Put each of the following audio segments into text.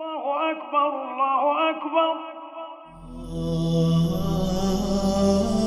الله أكبر الله أكبر آه.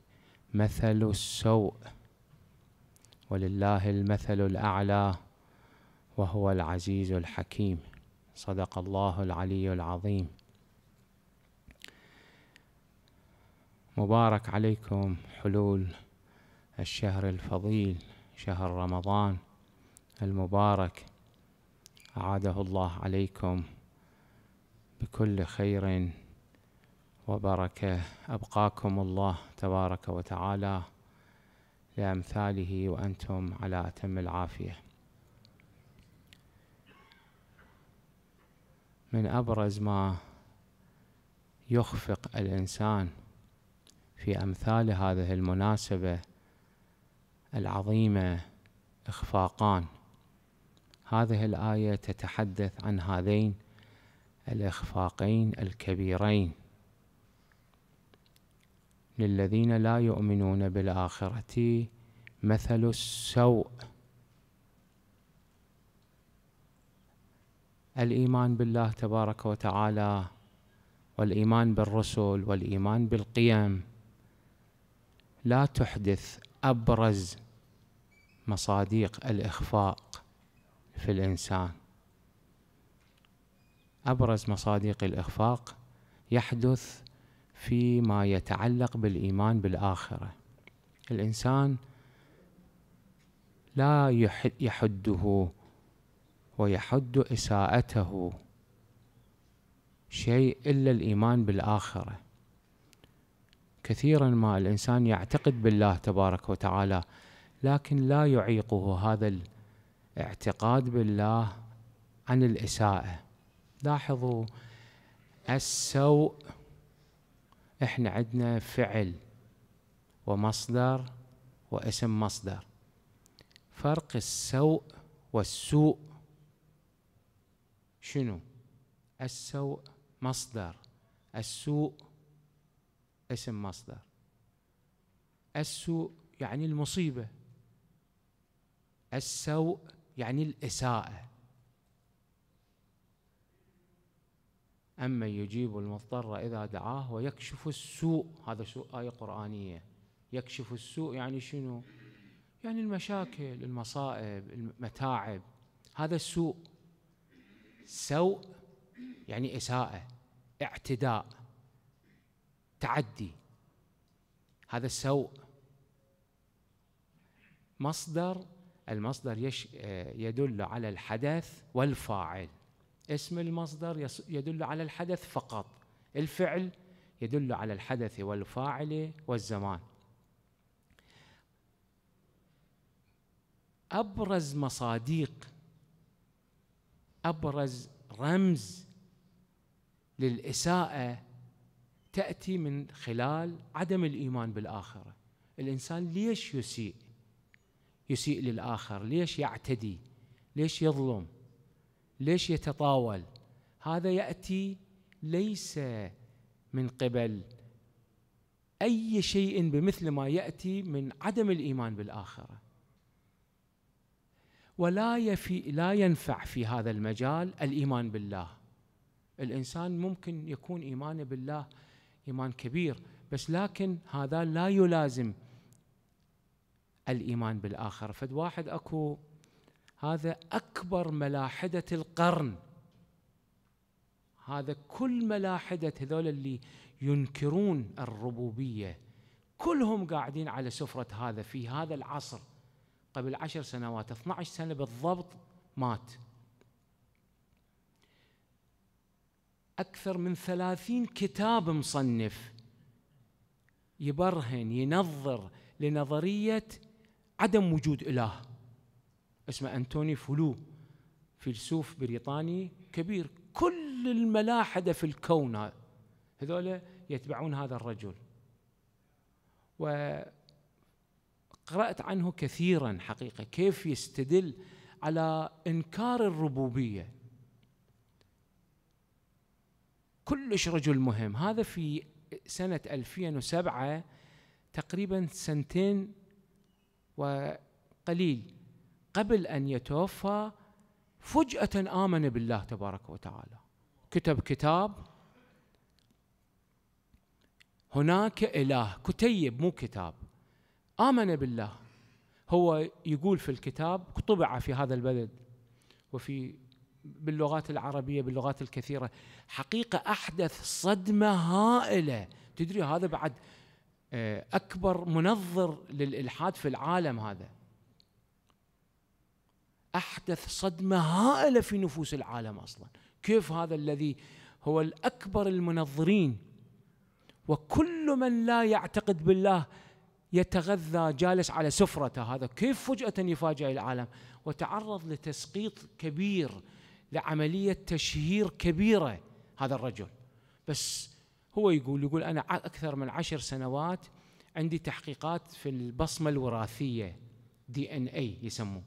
مثل السوء ولله المثل الأعلى وهو العزيز الحكيم صدق الله العلي العظيم مبارك عليكم حلول الشهر الفضيل شهر رمضان المبارك أعاده الله عليكم بكل خير وبركه أبقاكم الله تبارك وتعالى لأمثاله وأنتم على أتم العافية من أبرز ما يخفق الإنسان في أمثال هذه المناسبة العظيمة إخفاقان هذه الآية تتحدث عن هذين الإخفاقين الكبيرين للذين لا يؤمنون بالآخرة مثل السوء الإيمان بالله تبارك وتعالى والإيمان بالرسل والإيمان بالقيم لا تحدث أبرز مصاديق الإخفاق في الإنسان أبرز مصاديق الإخفاق يحدث فيما يتعلق بالايمان بالاخره الانسان لا يحده ويحد اساءته شيء الا الايمان بالاخره كثيرا ما الانسان يعتقد بالله تبارك وتعالى لكن لا يعيقه هذا الاعتقاد بالله عن الاساءه لاحظوا السوء احنا عندنا فعل ومصدر واسم مصدر فرق السوء والسوء شنو السوء مصدر السوء اسم مصدر السوء يعني المصيبه السوء يعني الاساءه أما يجيب المضطر إذا دعاه ويكشف السوء هذا سوء آية قرآنية يكشف السوء يعني شنو يعني المشاكل المصائب المتاعب هذا السوء سوء يعني إساءة اعتداء تعدي هذا السوء مصدر المصدر يدل على الحدث والفاعل اسم المصدر يدل على الحدث فقط الفعل يدل على الحدث والفاعل والزمان ابرز مصاديق ابرز رمز للاساءه تاتي من خلال عدم الايمان بالاخره الانسان ليش يسيء يسيء للاخر ليش يعتدي ليش يظلم ليش يتطاول هذا ياتي ليس من قبل اي شيء بمثل ما ياتي من عدم الايمان بالاخره ولا يفي لا ينفع في هذا المجال الايمان بالله الانسان ممكن يكون ايمانه بالله ايمان كبير بس لكن هذا لا يلازم الايمان بالاخره فد واحد اكو هذا أكبر ملاحدة القرن هذا كل ملاحدة هذول اللي ينكرون الربوبية كلهم قاعدين على سفرة هذا في هذا العصر قبل عشر سنوات 12 سنة بالضبط مات أكثر من ثلاثين كتاب مصنف يبرهن ينظر لنظرية عدم وجود إله اسمه أنتوني فلو فيلسوف بريطاني كبير كل الملاحدة في الكون هذول يتبعون هذا الرجل وقرأت عنه كثيرا حقيقة كيف يستدل على إنكار الربوبية كلش رجل مهم هذا في سنة 2007 تقريبا سنتين وقليل قبل أن يتوفى فجأة آمن بالله تبارك وتعالى كتب كتاب هناك إله كتيب مو كتاب آمن بالله هو يقول في الكتاب طبع في هذا البلد وفي باللغات العربية باللغات الكثيرة حقيقة أحدث صدمة هائلة تدري هذا بعد آه، أكبر منظر للإلحاد في العالم هذا أحدث صدمة هائلة في نفوس العالم أصلا كيف هذا الذي هو الأكبر المنظرين وكل من لا يعتقد بالله يتغذى جالس على سفرته هذا كيف فجأة يفاجئ العالم وتعرض لتسقيط كبير لعملية تشهير كبيرة هذا الرجل بس هو يقول يقول أنا أكثر من عشر سنوات عندي تحقيقات في البصمة الوراثية دي ان اي يسموه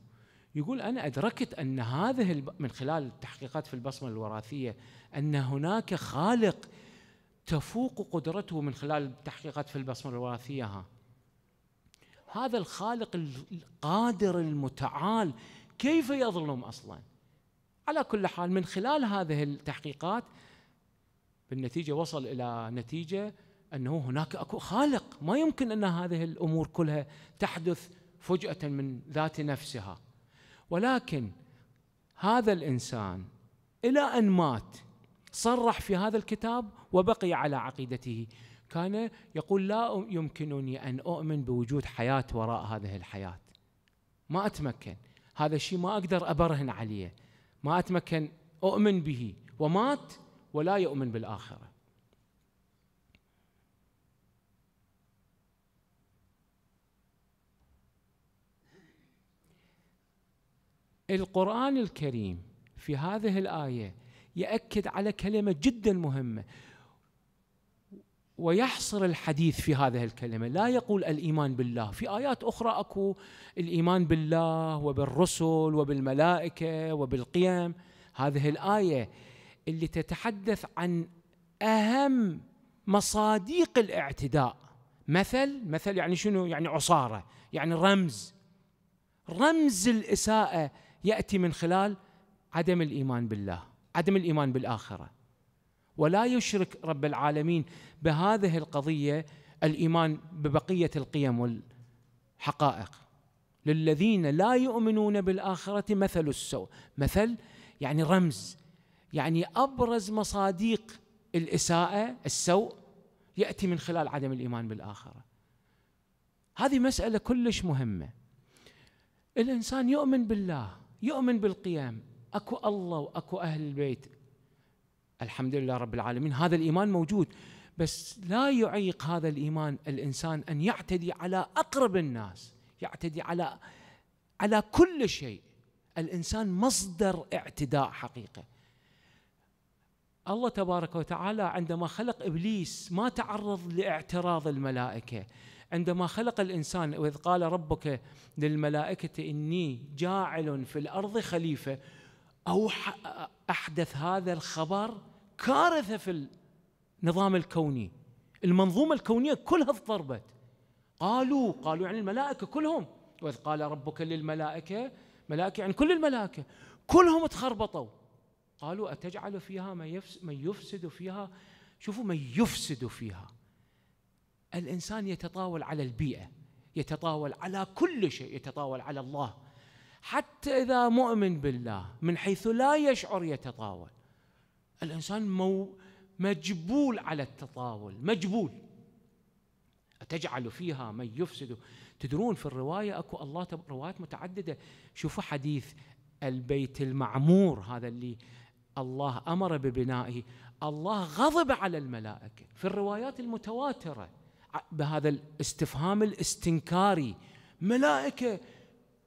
يقول أنا أدركت أن هذه من خلال التحقيقات في البصمة الوراثية أن هناك خالق تفوق قدرته من خلال التحقيقات في البصمة الوراثية ها هذا الخالق القادر المتعال كيف يظلم أصلا على كل حال من خلال هذه التحقيقات بالنتيجة وصل إلى نتيجة أنه هناك أكو خالق ما يمكن أن هذه الأمور كلها تحدث فجأة من ذات نفسها ولكن هذا الانسان الى ان مات صرح في هذا الكتاب وبقي على عقيدته كان يقول لا يمكنني ان اؤمن بوجود حياه وراء هذه الحياه ما اتمكن هذا الشيء ما اقدر ابرهن عليه ما اتمكن اؤمن به ومات ولا يؤمن بالاخره القرآن الكريم في هذه الآية يأكد على كلمة جدا مهمة ويحصر الحديث في هذه الكلمة لا يقول الإيمان بالله في آيات أخرى أكو الإيمان بالله وبالرسل وبالملائكة وبالقيم هذه الآية اللي تتحدث عن أهم مصاديق الاعتداء مثل مثل يعني شنو يعني عصارة يعني رمز رمز الإساءة ياتي من خلال عدم الايمان بالله عدم الايمان بالاخره ولا يشرك رب العالمين بهذه القضيه الايمان ببقيه القيم والحقائق للذين لا يؤمنون بالاخره مثل السوء مثل يعني رمز يعني ابرز مصاديق الاساءه السوء ياتي من خلال عدم الايمان بالاخره هذه مساله كلش مهمه الانسان يؤمن بالله يؤمن بالقيام اكو الله واكو اهل البيت الحمد لله رب العالمين هذا الايمان موجود بس لا يعيق هذا الايمان الانسان ان يعتدي على اقرب الناس يعتدي على على كل شيء الانسان مصدر اعتداء حقيقه الله تبارك وتعالى عندما خلق ابليس ما تعرض لاعتراض الملائكه عندما خلق الإنسان وإذ قال ربك للملائكة إني جاعل في الأرض خليفة أو أحدث هذا الخبر كارثة في النظام الكوني المنظومة الكونية كلها اضطربت قالوا قالوا يعني الملائكة كلهم وإذ قال ربك للملائكة ملائكة يعني كل الملائكة كلهم تخربطوا قالوا أتجعل فيها من يفسد فيها شوفوا من يفسد فيها الانسان يتطاول على البيئه يتطاول على كل شيء يتطاول على الله حتى اذا مؤمن بالله من حيث لا يشعر يتطاول الانسان مو مجبول على التطاول مجبول تجعل فيها من يفسد تدرون في الرواية أكو الله روايات متعددة شوفوا حديث البيت المعمور هذا اللي الله أمر ببنائه الله غضب على الملائكة في الروايات المتواترة بهذا الاستفهام الاستنكاري ملائكه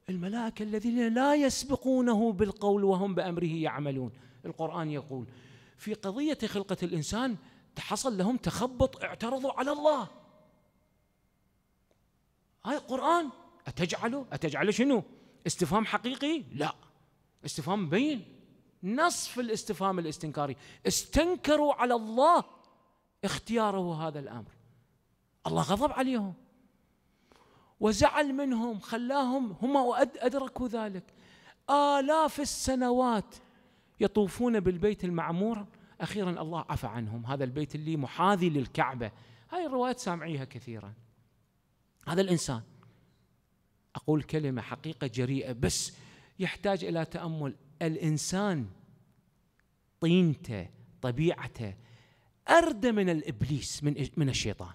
الملائكه الذين لا يسبقونه بالقول وهم بامره يعملون القران يقول في قضيه خلقه الانسان حصل لهم تخبط اعترضوا على الله هاي القرآن أتجعله أتجعله شنو استفهام حقيقي لا استفهام بين نص في الاستفهام الاستنكاري استنكروا على الله اختياره هذا الأمر الله غضب عليهم وزعل منهم خلاهم هم أدركوا ذلك آلاف السنوات يطوفون بالبيت المعمور أخيرا الله عفى عنهم هذا البيت اللي محاذي للكعبة هاي الروايات سامعيها كثيرا هذا الإنسان أقول كلمة حقيقة جريئة بس يحتاج إلى تأمل الإنسان طينته طبيعته أردى من الإبليس من, من الشيطان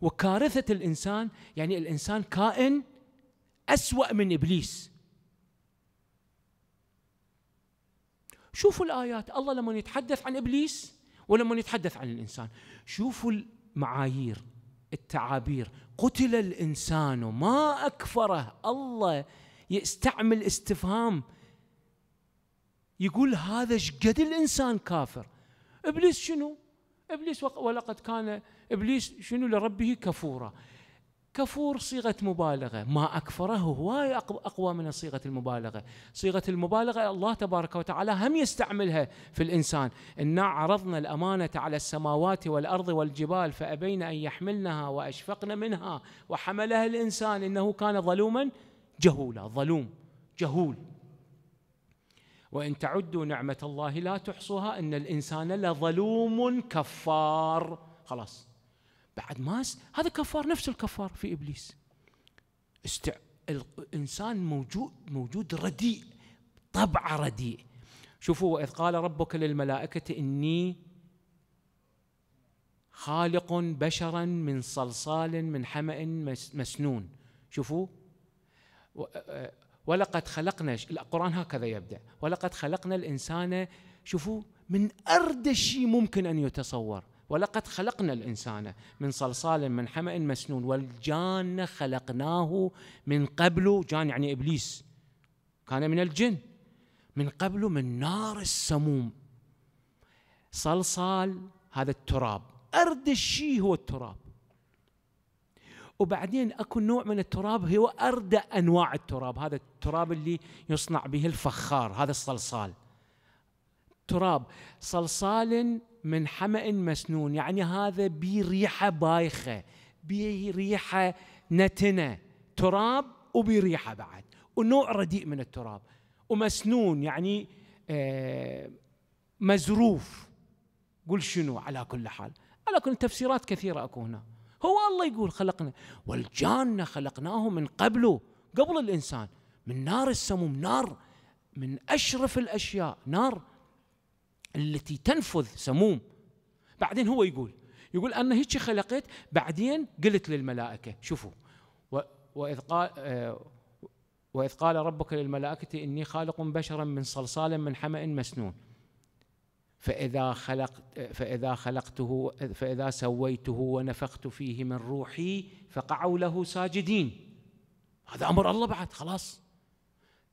وكارثة الإنسان يعني الإنسان كائن أسوأ من إبليس شوفوا الآيات الله لما يتحدث عن إبليس ولما يتحدث عن الإنسان شوفوا المعايير التعابير قتل الإنسان ما أكفره الله يستعمل استفهام يقول هذا شقد الإنسان كافر إبليس شنو ابليس ولقد كان ابليس شنو لربه كفورا كفور صيغه مبالغه ما اكفره هواي اقوى من صيغه المبالغه صيغه المبالغه الله تبارك وتعالى هم يستعملها في الانسان انا عرضنا الامانه على السماوات والارض والجبال فابين ان يحملنها واشفقن منها وحملها الانسان انه كان ظلوما جهولا ظلوم جهول وان تعدوا نعمه الله لا تحصوها ان الانسان لظلوم كفار خلاص بعد ما هذا كفار نفس الكفار في ابليس استع... الانسان موجود موجود رديء طبعه رديء شوفوا واذ قال ربك للملائكه اني خالق بشرا من صلصال من حمأ مسنون شوفوا ولقد خلقنا القرآن هكذا يبدأ ولقد خلقنا الإنسان شوفوا من أرد شيء ممكن أن يتصور ولقد خلقنا الإنسان من صلصال من حمأ مسنون والجان خلقناه من قبل جان يعني إبليس كان من الجن من قبل من نار السموم صلصال هذا التراب أرد الشيء هو التراب وبعدين اكو نوع من التراب هو اردى انواع التراب هذا التراب اللي يصنع به الفخار هذا الصلصال تراب صلصال من حمأ مسنون يعني هذا بريحة بايخة بريحة نتنة تراب وبريحة بعد ونوع رديء من التراب ومسنون يعني آه، مزروف قل شنو على كل حال على كل تفسيرات كثيرة أكو هنا هو الله يقول خلقنا والجان خلقناه من قبله قبل الإنسان من نار السموم نار من أشرف الأشياء نار التي تنفذ سموم بعدين هو يقول يقول أنا هيك خلقت بعدين قلت للملائكة شوفوا وإذ قال آه، وإذ قال ربك للملائكة إني خالق بشرا من صلصال من حمأ مسنون فإذا خلقت فإذا خلقته فإذا سويته ونفخت فيه من روحي فقعوا له ساجدين هذا أمر الله بعد خلاص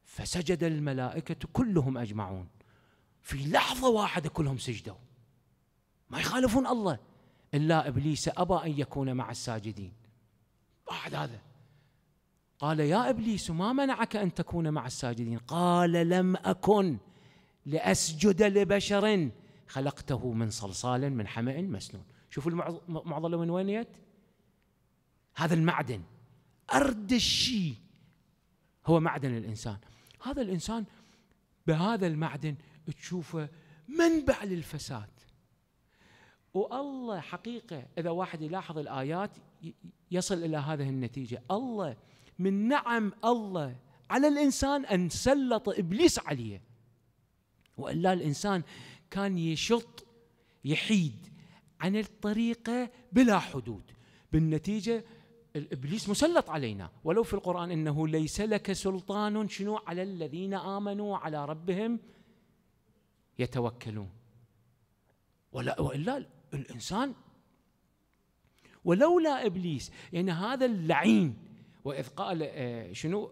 فسجد الملائكة كلهم أجمعون في لحظة واحدة كلهم سجدوا ما يخالفون الله إلا إبليس أبى أن يكون مع الساجدين بعد هذا قال يا إبليس ما منعك أن تكون مع الساجدين قال لم أكن لأسجد لبشر خلقته من صلصال من حمأ مسنون شوفوا المعضلة من وين جت هذا المعدن أرد الشيء هو معدن الإنسان هذا الإنسان بهذا المعدن تشوفه منبع للفساد والله حقيقة إذا واحد يلاحظ الآيات يصل إلى هذه النتيجة الله من نعم الله على الإنسان أن سلط إبليس عليه والا الانسان كان يشط يحيد عن الطريقه بلا حدود بالنتيجه الابليس مسلط علينا ولو في القران انه ليس لك سلطان شنو على الذين امنوا على ربهم يتوكلون ولا والا الانسان ولولا ابليس يعني هذا اللعين واذ قال آه، شنو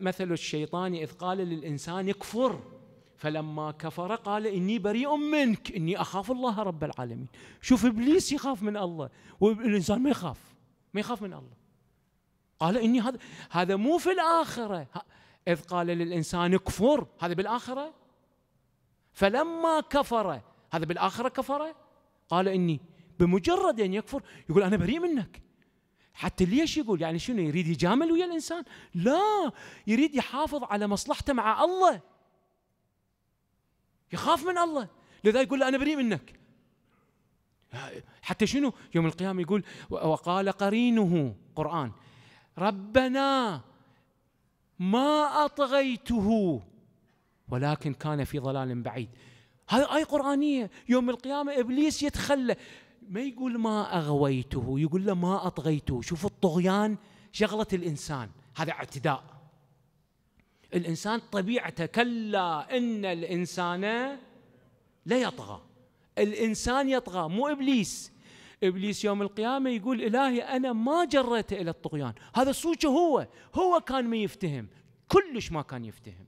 مثل الشيطان اذ قال للانسان اكفر فلما كفر قال إني بريء منك إني أخاف الله رب العالمين شوف إبليس يخاف من الله والإنسان ما يخاف ما يخاف من الله قال إني هذا هذا مو في الآخرة إذ قال للإنسان اكفر هذا بالآخرة فلما كفر هذا بالآخرة كفر قال إني بمجرد أن يكفر يقول أنا بريء منك حتى ليش يقول يعني شنو يريد يجامل ويا الإنسان لا يريد يحافظ على مصلحته مع الله يخاف من الله لذا يقول له أنا بريء منك حتى شنو يوم القيامة يقول وقال قرينه قرآن ربنا ما أطغيته ولكن كان في ضلال بعيد هذه آية قرآنية يوم القيامة إبليس يتخلى ما يقول ما أغويته يقول له ما أطغيته شوف الطغيان شغلة الإنسان هذا اعتداء الإنسان طبيعته كلا إن الإنسان ليطغى الإنسان يطغى مو إبليس إبليس يوم القيامة يقول إلهي أنا ما جرت إلى الطغيان هذا صوته هو هو كان ما يفتهم كلش ما كان يفتهم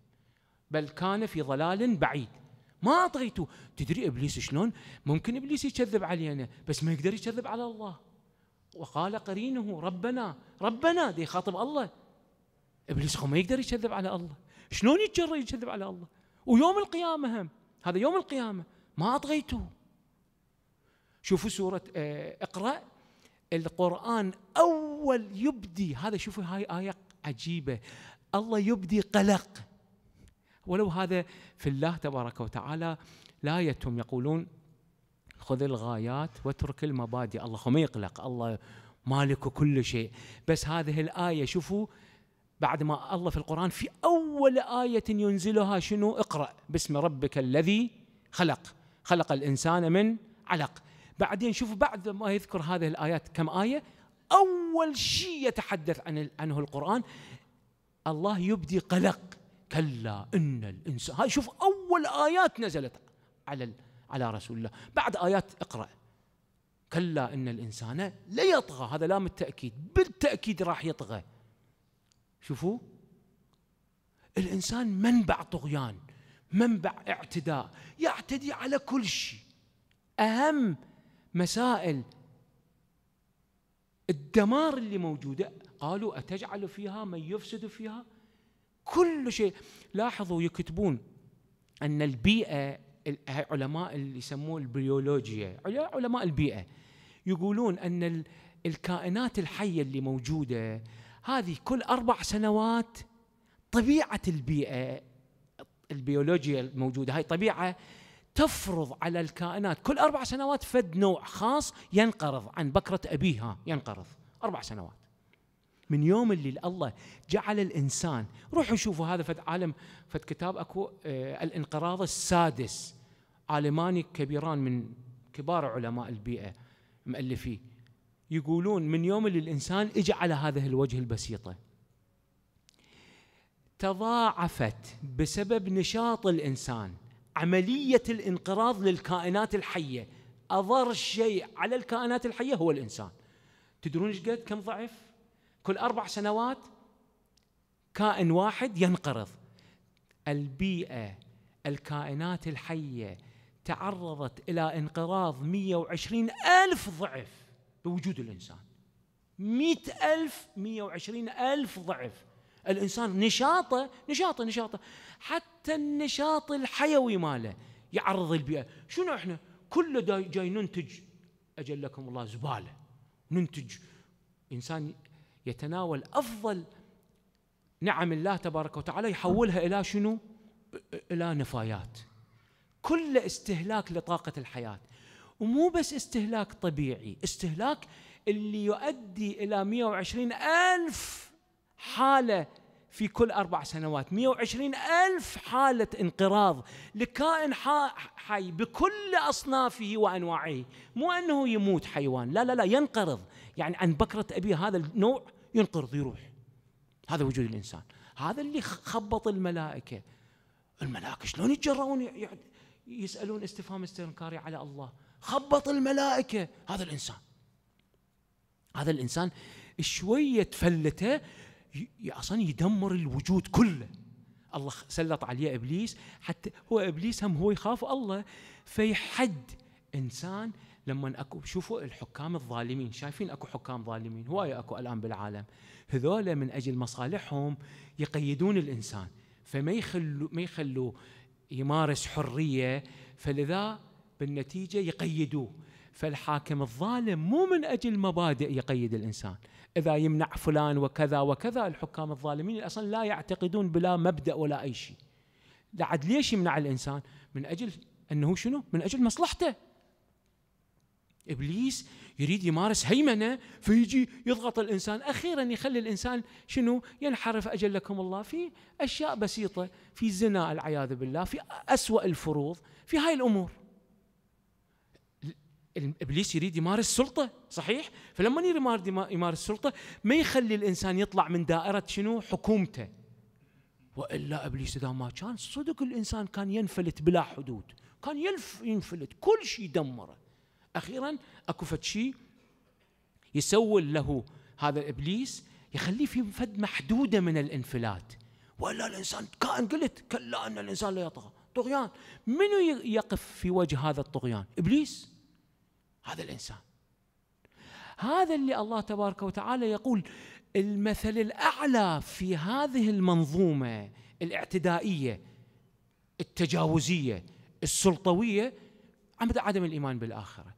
بل كان في ضلال بعيد ما أطغيته تدري إبليس شلون ممكن إبليس يكذب علينا بس ما يقدر يكذب على الله وقال قرينه ربنا ربنا دي خاطب الله ابليس هو ما يقدر يكذب على الله شلون يتجرأ يكذب على الله ويوم القيامه هم هذا يوم القيامه ما اطغيته شوفوا سوره آه، اقرا القران اول يبدي هذا شوفوا هاي ايه عجيبه الله يبدي قلق ولو هذا في الله تبارك وتعالى لا يتم يقولون خذ الغايات واترك المبادئ الله ما يقلق الله مالك كل شيء بس هذه الآية شوفوا بعد ما الله في القرآن في أول آية ينزلها شنو اقرأ باسم ربك الذي خلق خلق الإنسان من علق بعدين شوفوا بعد ما يذكر هذه الآيات كم آية أول شيء يتحدث عن عنه القرآن الله يبدي قلق كلا إن الإنسان هاي شوف أول آيات نزلت على على رسول الله بعد آيات اقرأ كلا إن الإنسان ليطغى هذا لام التأكيد بالتأكيد راح يطغى شوفوا الانسان منبع طغيان منبع اعتداء يعتدي على كل شيء اهم مسائل الدمار اللي موجوده قالوا اتجعل فيها من يفسد فيها كل شيء لاحظوا يكتبون ان البيئه علماء اللي يسموه البيولوجيا علماء البيئه يقولون ان الكائنات الحيه اللي موجوده هذه كل أربع سنوات طبيعة البيئة البيولوجيا الموجودة هاي طبيعة تفرض على الكائنات كل أربع سنوات فد نوع خاص ينقرض عن بكرة أبيها ينقرض أربع سنوات من يوم اللي الله جعل الإنسان روحوا شوفوا هذا فد عالم فد كتاب أكو آه الانقراض السادس عالمان كبيران من كبار علماء البيئة مؤلفي يقولون من يوم اللي الإنسان إجى على هذه الوجه البسيطة تضاعفت بسبب نشاط الإنسان عملية الانقراض للكائنات الحية أضر شيء على الكائنات الحية هو الإنسان تدرون ايش قد كم ضعف كل أربع سنوات كائن واحد ينقرض البيئة الكائنات الحية تعرضت إلى انقراض 120 ألف ضعف بوجود الإنسان مئة ألف مئة وعشرين ألف ضعف الإنسان نشاطه نشاطه نشاطه حتى النشاط الحيوي ماله يعرض البيئة شنو إحنا كله جاي ننتج أجلكم الله زبالة ننتج إنسان يتناول أفضل نعم الله تبارك وتعالى يحولها إلى شنو إلى نفايات كل استهلاك لطاقة الحياة ومو بس استهلاك طبيعي استهلاك اللي يؤدي إلى 120 ألف حالة في كل أربع سنوات 120 ألف حالة انقراض لكائن حي بكل أصنافه وأنواعه مو أنه يموت حيوان لا لا لا ينقرض يعني عن بكرة أبيه هذا النوع ينقرض يروح هذا وجود الإنسان هذا اللي خبط الملائكة الملائكة شلون يتجرؤون يسألون استفهام استنكاري على الله خبط الملائكة هذا الإنسان هذا الإنسان شوية تفلته أصلا يدمر الوجود كله الله سلط عليه إبليس حتى هو إبليس هم هو يخاف الله فيحد إنسان لما اكو شوفوا الحكام الظالمين شايفين اكو حكام ظالمين هوايه اكو الان بالعالم هذول من اجل مصالحهم يقيدون الانسان فما يخلوا ما يخلوا يمارس حريه فلذا بالنتيجة يقيدوه فالحاكم الظالم مو من أجل مبادئ يقيد الإنسان إذا يمنع فلان وكذا وكذا الحكام الظالمين أصلا لا يعتقدون بلا مبدأ ولا أي شيء لعد ليش يمنع الإنسان من أجل أنه شنو من أجل مصلحته إبليس يريد يمارس هيمنة فيجي يضغط الإنسان أخيرا يخلي الإنسان شنو ينحرف أجلكم الله في أشياء بسيطة في زنا العياذ بالله في أسوأ الفروض في هاي الأمور ابليس يريد يمارس سلطه صحيح فلما يريد يمارس سلطه ما يخلي الانسان يطلع من دائره شنو حكومته والا ابليس اذا ما كان صدق الانسان كان ينفلت بلا حدود كان يلف ينفلت كل شيء يدمره اخيرا اكو فد شيء يسول له هذا الابليس يخليه في فد محدوده من الانفلات والا الانسان كان قلت كلا ان الانسان لا يطغى طغيان منو يقف في وجه هذا الطغيان ابليس هذا الانسان هذا اللي الله تبارك وتعالى يقول المثل الاعلى في هذه المنظومه الاعتدائيه التجاوزيه السلطويه عدم الايمان بالاخره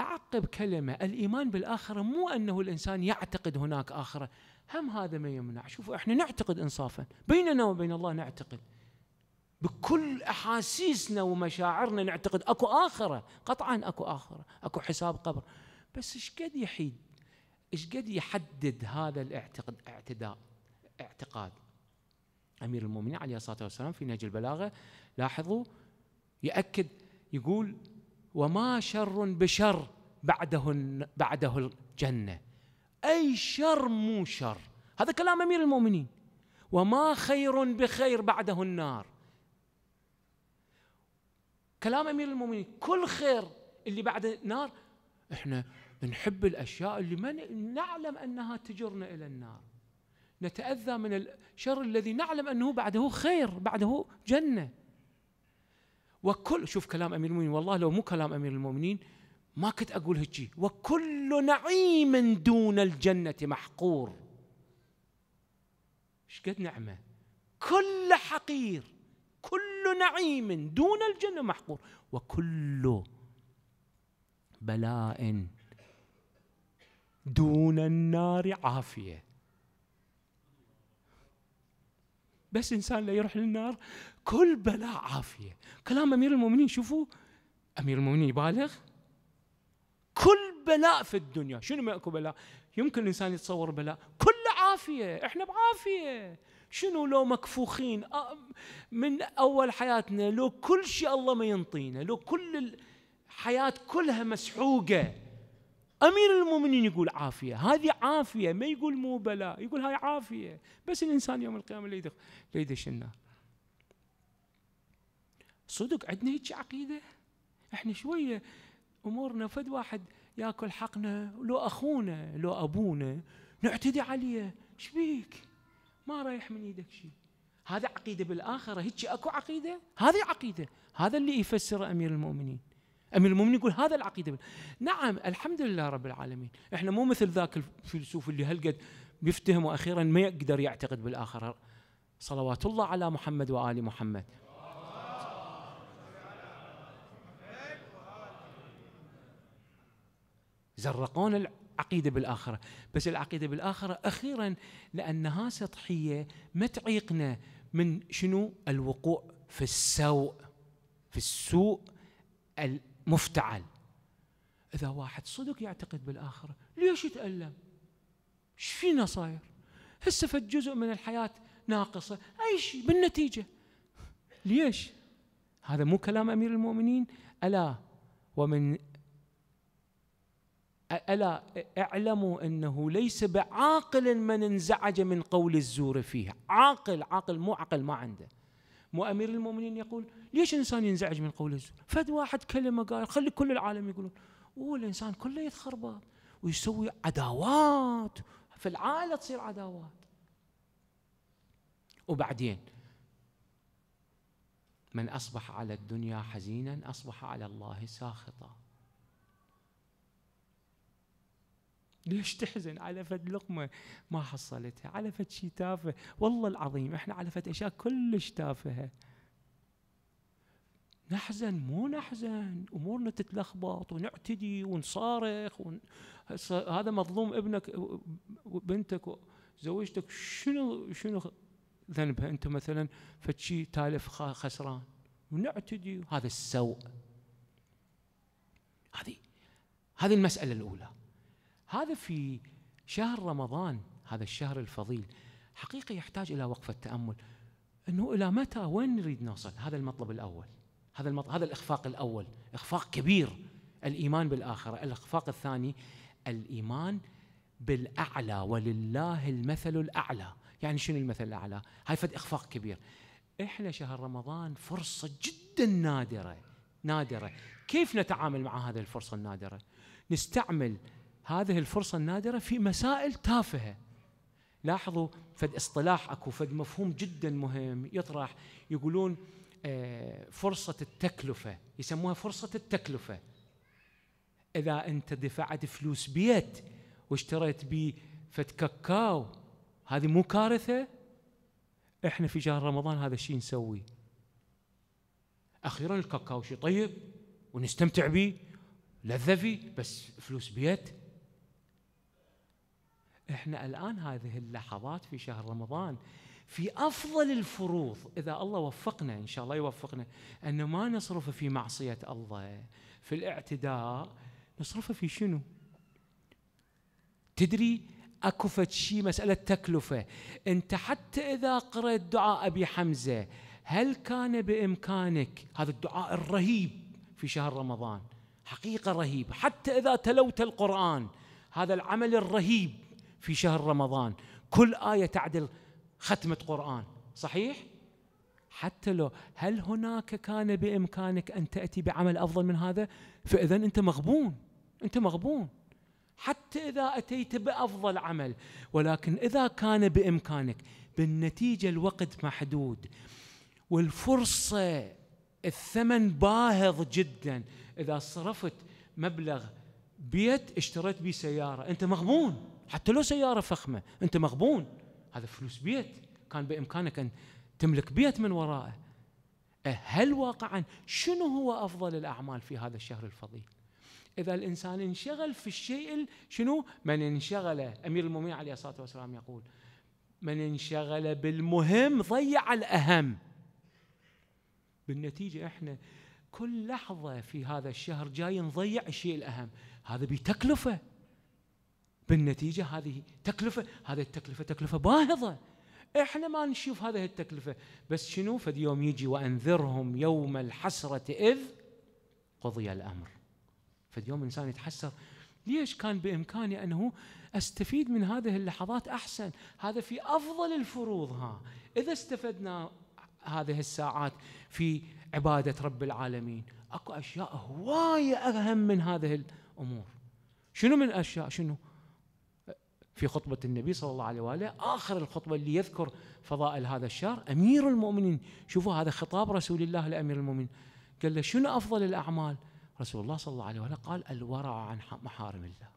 اعقب كلمه الايمان بالاخره مو انه الانسان يعتقد هناك اخره هم هذا ما يمنع شوفوا احنا نعتقد انصافا بيننا وبين الله نعتقد بكل احاسيسنا ومشاعرنا نعتقد اكو اخره قطعا اكو اخره اكو حساب قبر بس ايش قد يحيد ايش قد يحدد هذا الاعتقاد اعتداء اعتقاد امير المؤمنين عليه الصلاه والسلام في نهج البلاغه لاحظوا ياكد يقول وما شر بشر بعده بعده الجنه اي شر مو شر هذا كلام امير المؤمنين وما خير بخير بعده النار كلام امير المؤمنين كل خير اللي بعد نار احنا نحب الاشياء اللي ما نعلم انها تجرنا الى النار نتاذى من الشر الذي نعلم انه بعده خير بعده جنه وكل شوف كلام امير المؤمنين والله لو مو كلام امير المؤمنين ما كنت اقول هجي وكل نعيم دون الجنه محقور ايش قد نعمه كل حقير كل نعيم دون الجنة محقور وكل بلاء دون النار عافية بس إنسان لا يروح للنار كل بلاء عافية كلام أمير المؤمنين شوفوا أمير المؤمنين يبالغ كل بلاء في الدنيا شنو ماكو بلاء يمكن الإنسان يتصور بلاء كل عافية إحنا بعافية شنو لو مكفوخين من اول حياتنا لو كل شيء الله ما ينطينا لو كل الحياه كلها مسحوقه امير المؤمنين يقول عافيه هذه عافيه ما يقول مو بلاء يقول هاي عافيه بس الانسان يوم القيامه اللي يدخل يدش النار صدق عندنا هيك عقيده احنا شويه امورنا فد واحد ياكل حقنا لو اخونا لو ابونا نعتدي عليه ايش بيك ما رايح من ايدك شيء هذا عقيده بالاخره هيك اكو عقيده هذه عقيده هذا اللي يفسر امير المؤمنين امير المؤمنين يقول هذا العقيده بال... نعم الحمد لله رب العالمين احنا مو مثل ذاك الفيلسوف اللي هلقد بيفتهم واخيرا ما يقدر يعتقد بالاخره صلوات الله على محمد وال محمد زرقون عقيدة بالآخرة بس العقيدة بالآخرة أخيرا لأنها سطحية ما تعيقنا من شنو الوقوع في السوء في السوء المفتعل إذا واحد صدق يعتقد بالآخرة ليش يتألم ايش فينا صاير هسه فد جزء من الحياة ناقصة أي شيء بالنتيجة ليش هذا مو كلام أمير المؤمنين ألا ومن ألا اعلموا أنه ليس بعاقل من انزعج من قول الزور فيها عاقل عاقل مو عقل ما عنده مو أمير المؤمنين يقول ليش الإنسان ينزعج من قول الزور فد واحد كلمة قال خلي كل العالم يقولون والإنسان كله يتخربط ويسوي عداوات في العائلة تصير عداوات وبعدين من أصبح على الدنيا حزينا أصبح على الله ساخطاً ليش تحزن على فد لقمه ما حصلتها على فد شيء تافه والله العظيم احنا على فد اشياء كلش تافهه نحزن مو نحزن امورنا تتلخبط ونعتدي ونصارخ ون... هذا مظلوم ابنك بنتك زوجتك شنو شنو ذنبها انت مثلا فتشي تالف خسران ونعتدي هذا السوء هذه هذه المساله الاولى هذا في شهر رمضان هذا الشهر الفضيل حقيقة يحتاج إلى وقفة تأمل أنه إلى متى وين نريد نوصل هذا المطلب الأول هذا المطلب هذا الإخفاق الأول إخفاق كبير الإيمان بالآخرة الإخفاق الثاني الإيمان بالأعلى ولله المثل الأعلى يعني شنو المثل الأعلى هاي فد إخفاق كبير إحنا شهر رمضان فرصة جدا نادرة نادرة كيف نتعامل مع هذه الفرصة النادرة نستعمل هذه الفرصة النادرة في مسائل تافهة لاحظوا فد اصطلاح اكو فد مفهوم جدا مهم يطرح يقولون آه، فرصة التكلفة يسموها فرصة التكلفة إذا أنت دفعت فلوس بيت واشتريت بي فد كاكاو هذه مو كارثة احنا في شهر رمضان هذا الشيء نسوي أخيرا الكاكاو شيء طيب ونستمتع به لذة فيه بس فلوس بيت احنا الان هذه اللحظات في شهر رمضان في افضل الفروض اذا الله وفقنا ان شاء الله يوفقنا ان ما نصرفه في معصيه الله في الاعتداء نصرفه في شنو؟ تدري اكو شيء مساله تكلفه انت حتى اذا قرأت دعاء ابي حمزه هل كان بامكانك هذا الدعاء الرهيب في شهر رمضان حقيقه رهيبه حتى اذا تلوت القران هذا العمل الرهيب في شهر رمضان كل آية تعدل ختمة قرآن صحيح؟ حتى لو هل هناك كان بإمكانك أن تأتي بعمل أفضل من هذا؟ فإذا أنت مغبون أنت مغبون حتى إذا أتيت بأفضل عمل ولكن إذا كان بإمكانك بالنتيجة الوقت محدود والفرصة الثمن باهظ جدا إذا صرفت مبلغ بيت اشتريت بيه سيارة أنت مغبون حتى لو سياره فخمه انت مغبون هذا فلوس بيت كان بامكانك ان تملك بيت من ورائه أه، هل واقعا شنو هو افضل الاعمال في هذا الشهر الفضيل اذا الانسان انشغل في الشيء شنو من انشغل امير المؤمنين عليه الصلاه والسلام يقول من انشغل بالمهم ضيع الاهم بالنتيجه احنا كل لحظه في هذا الشهر جاي نضيع الشيء الاهم هذا بتكلفه بالنتيجة هذه تكلفة هذه التكلفة تكلفة باهظة احنا ما نشوف هذه التكلفة بس شنو فد يوم يجي وأنذرهم يوم الحسرة إذ قضي الأمر فد يوم إنسان يتحسر ليش كان بإمكاني أنه أستفيد من هذه اللحظات أحسن هذا في أفضل الفروض ها إذا استفدنا هذه الساعات في عبادة رب العالمين أكو أشياء هواية أهم من هذه الأمور شنو من الأشياء شنو في خطبة النبي صلى الله عليه وآله آخر الخطبة اللي يذكر فضائل هذا الشهر أمير المؤمنين شوفوا هذا خطاب رسول الله لأمير المؤمنين قال له شنو أفضل الأعمال رسول الله صلى الله عليه وآله قال الورع عن محارم الله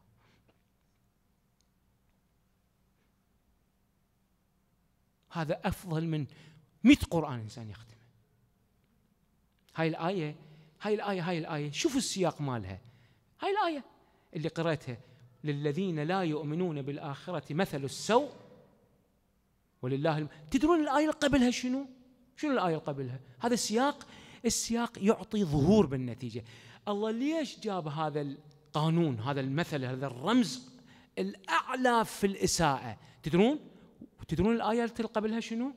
هذا أفضل من 100 قرآن إنسان يختمه هاي الآية هاي الآية هاي الآية شوفوا السياق مالها هاي الآية اللي قرأتها للذين لا يؤمنون بالآخرة مثل السوء ولله الم... تدرون الآية اللي قبلها شنو؟ شنو الآية اللي قبلها؟ هذا السياق السياق يعطي ظهور بالنتيجة الله ليش جاب هذا القانون هذا المثل هذا الرمز الأعلى في الإساءة تدرون؟ تدرون الآية اللي قبلها شنو؟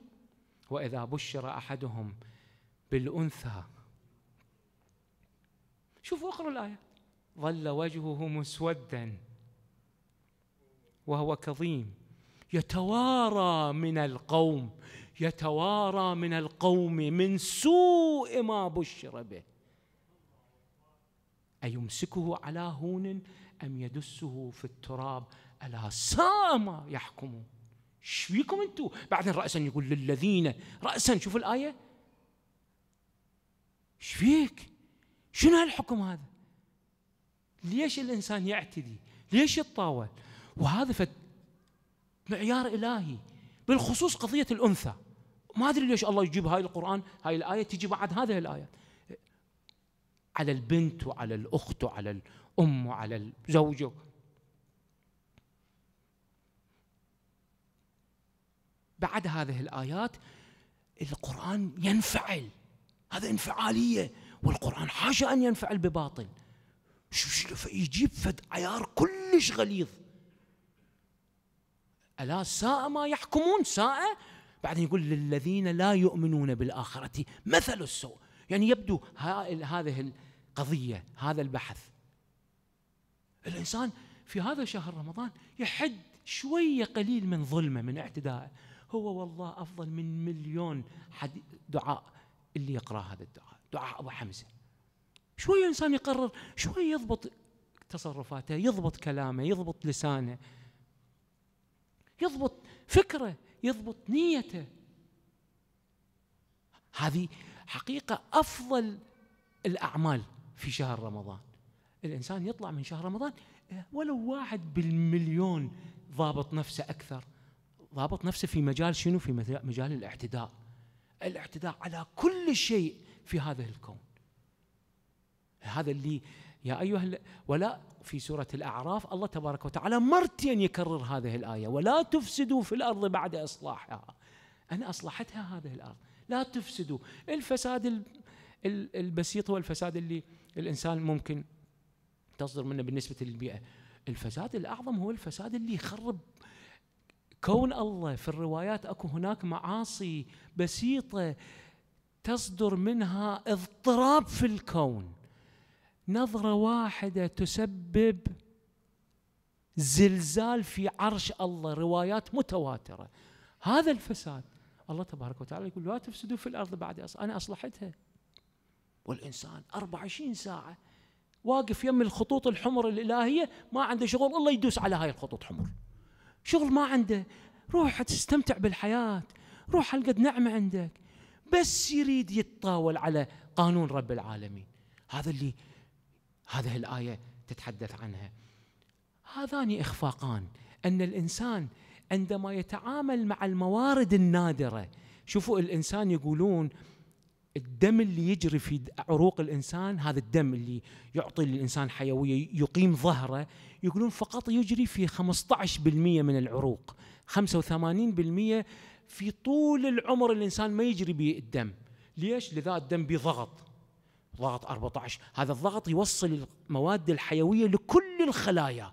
وإذا بشر أحدهم بالأنثى شوفوا اقرأوا الآية ظل وجهه مسودا وهو كظيم يتوارى من القوم يتوارى من القوم من سوء ما بشر به أيمسكه على هون أم يدسه في التراب ألا ساء ما يحكمون ايش فيكم انتم؟ بعدين رأسا يقول للذين رأسا شوف الآية ايش فيك؟ شنو هالحكم هذا؟ ليش الإنسان يعتدي؟ ليش يتطاول؟ وهذا معيار إلهي بالخصوص قضية الأنثى ما أدري ليش الله يجيب هاي القرآن هاي الآية تجي بعد هذه الآيات على البنت وعلى الأخت وعلى الأم وعلى الزوجة بعد هذه الآيات القرآن ينفعل هذا انفعالية والقرآن حاشا أن ينفعل بباطل شو يجيب فد عيار كلش غليظ ألا ساء ما يحكمون ساء بعدين يقول للذين لا يؤمنون بالآخرة مثل السوء يعني يبدو هائل هذه القضية هذا البحث الإنسان في هذا شهر رمضان يحد شوية قليل من ظلمه من اعتداءه هو والله أفضل من مليون دعاء اللي يقرأ هذا الدعاء دعاء أبو حمزة شوية الإنسان يقرر شوية يضبط تصرفاته يضبط كلامه يضبط لسانه يضبط فكره يضبط نيته هذه حقيقه افضل الاعمال في شهر رمضان الانسان يطلع من شهر رمضان ولو واحد بالمليون ضابط نفسه اكثر ضابط نفسه في مجال شنو في مجال الاعتداء الاعتداء على كل شيء في هذا الكون هذا اللي يا أيها ولا في سورة الأعراف الله تبارك وتعالى مرتين يكرر هذه الآية ولا تفسدوا في الأرض بعد إصلاحها أنا أصلحتها هذه الأرض لا تفسدوا الفساد البسيط هو الفساد اللي الإنسان ممكن تصدر منه بالنسبة للبيئة الفساد الأعظم هو الفساد اللي يخرب كون الله في الروايات أكو هناك معاصي بسيطة تصدر منها اضطراب في الكون نظره واحده تسبب زلزال في عرش الله روايات متواتره هذا الفساد الله تبارك وتعالى يقول لا تفسدوا في الارض بعد انا اصلحتها والانسان 24 ساعه واقف يم الخطوط الحمر الالهيه ما عنده شغل الله يدوس على هاي الخطوط حمر شغل ما عنده روح تستمتع بالحياه روح القد نعمه عندك بس يريد يتطاول على قانون رب العالمين هذا اللي هذه الايه تتحدث عنها هذان اخفاقان ان الانسان عندما يتعامل مع الموارد النادره شوفوا الانسان يقولون الدم اللي يجري في عروق الانسان هذا الدم اللي يعطي للانسان حيويه يقيم ظهره يقولون فقط يجري في 15% من العروق 85% في طول العمر الانسان ما يجري به الدم ليش لذا الدم بضغط ضغط 14 هذا الضغط يوصل المواد الحيوية لكل الخلايا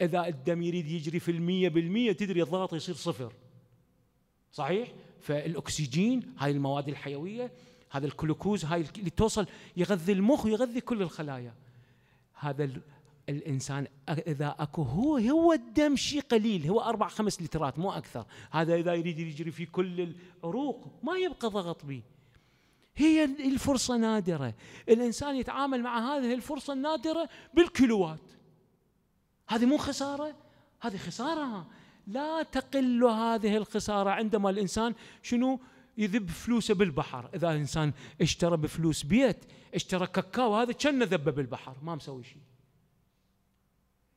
إذا الدم يريد يجري في المية بالمية تدري الضغط يصير صفر صحيح؟ فالأكسجين هاي المواد الحيوية هذا الكلوكوز هاي اللي توصل يغذي المخ ويغذي كل الخلايا هذا الانسان اذا اكو هو هو الدم شيء قليل هو اربع خمس لترات مو اكثر هذا اذا يريد يجري في كل العروق ما يبقى ضغط به هي الفرصة نادرة الإنسان يتعامل مع هذه الفرصة النادرة بالكيلوات هذه مو خسارة هذه خسارة لا تقل هذه الخسارة عندما الإنسان شنو يذب فلوسه بالبحر إذا الإنسان اشترى بفلوس بيت اشترى كاكاو هذا كان ذبه بالبحر ما مسوي شيء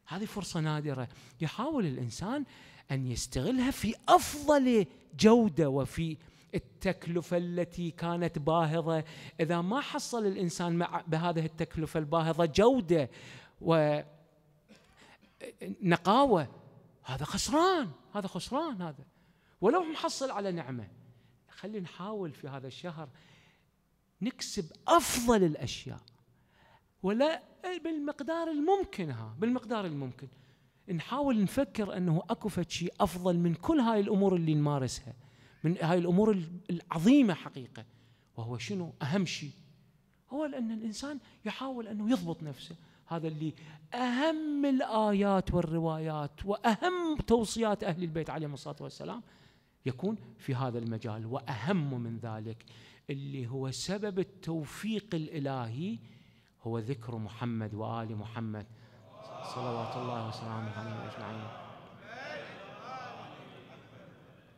هذه فرصة نادرة يحاول الإنسان أن يستغلها في أفضل جودة وفي التكلفة التي كانت باهظة إذا ما حصل الإنسان مع بهذه التكلفة الباهظة جودة ونقاوة هذا خسران هذا خسران هذا ولو محصل على نعمة خلينا نحاول في هذا الشهر نكسب أفضل الأشياء ولا بالمقدار الممكن ها بالمقدار الممكن نحاول نفكر انه اكو شيء افضل من كل هاي الامور اللي نمارسها من هاي الامور العظيمه حقيقه وهو شنو اهم شيء هو ان الانسان يحاول انه يضبط نفسه هذا اللي اهم الايات والروايات واهم توصيات اهل البيت عليهم الصلاه والسلام يكون في هذا المجال واهم من ذلك اللي هو سبب التوفيق الالهي هو ذكر محمد وال محمد صلوات الله وسلامه عليهم اجمعين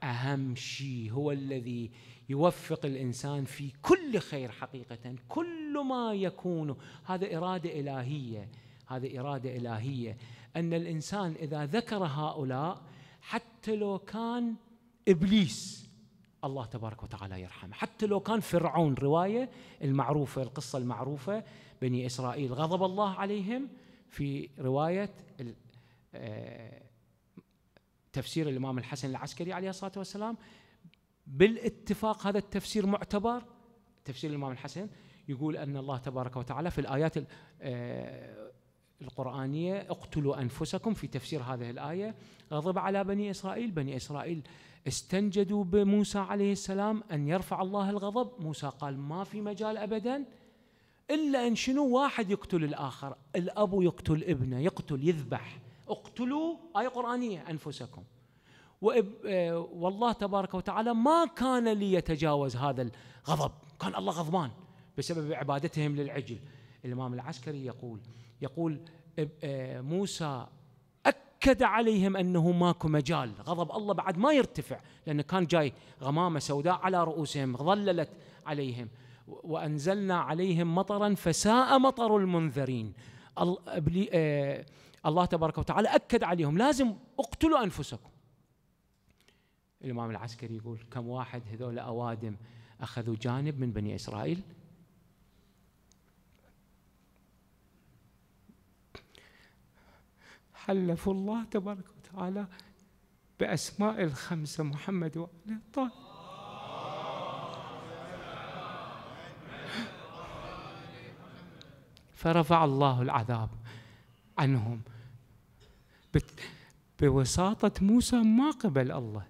أهم شيء هو الذي يوفق الإنسان في كل خير حقيقة كل ما يكون هذا إرادة إلهية هذا إرادة إلهية أن الإنسان إذا ذكر هؤلاء حتى لو كان إبليس الله تبارك وتعالى يرحمه حتى لو كان فرعون رواية المعروفة القصة المعروفة بني إسرائيل غضب الله عليهم في رواية آه، تفسير الإمام الحسن العسكري عليه الصلاة والسلام بالاتفاق هذا التفسير معتبر تفسير الإمام الحسن يقول أن الله تبارك وتعالى في الآيات آه، القرآنية اقتلوا أنفسكم في تفسير هذه الآية غضب على بني إسرائيل بني إسرائيل استنجدوا بموسى عليه السلام أن يرفع الله الغضب موسى قال ما في مجال أبدا إلا أن شنو واحد يقتل الآخر الأب يقتل ابنه يقتل يذبح اقتلوا آية قرآنية أنفسكم آه، والله تبارك وتعالى ما كان ليتجاوز هذا الغضب كان الله غضبان بسبب عبادتهم للعجل الإمام العسكري يقول يقول آه، موسى أكد عليهم أنه ماكو مجال غضب الله بعد ما يرتفع لأنه كان جاي غمامة سوداء على رؤوسهم ظللت عليهم وأنزلنا عليهم مطرا فساء مطر المنذرين آه، الله تبارك وتعالى أكد عليهم لازم اقتلوا أنفسكم الإمام العسكري يقول كم واحد هذول أوادم أخذوا جانب من بني إسرائيل حلفوا الله تبارك وتعالى بأسماء الخمسة محمد وآله طه فرفع الله العذاب عنهم بوساطة موسى ما قبل الله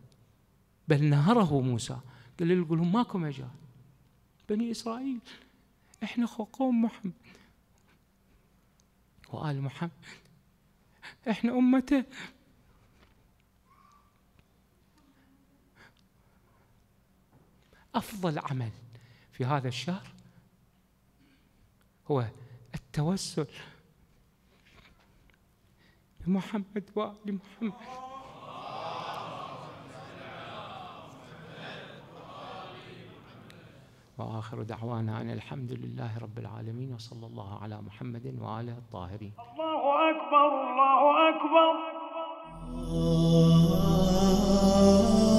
بل نهره موسى قال لهم ماكو مجال بني إسرائيل احنا قوم محمد وآل محمد احنا أمته أفضل عمل في هذا الشهر هو التوسل لمحمد وآل محمد وآخر دعوانا أن الحمد لله رب العالمين وصلى الله على محمد وآله الطاهرين الله أكبر الله أكبر آه.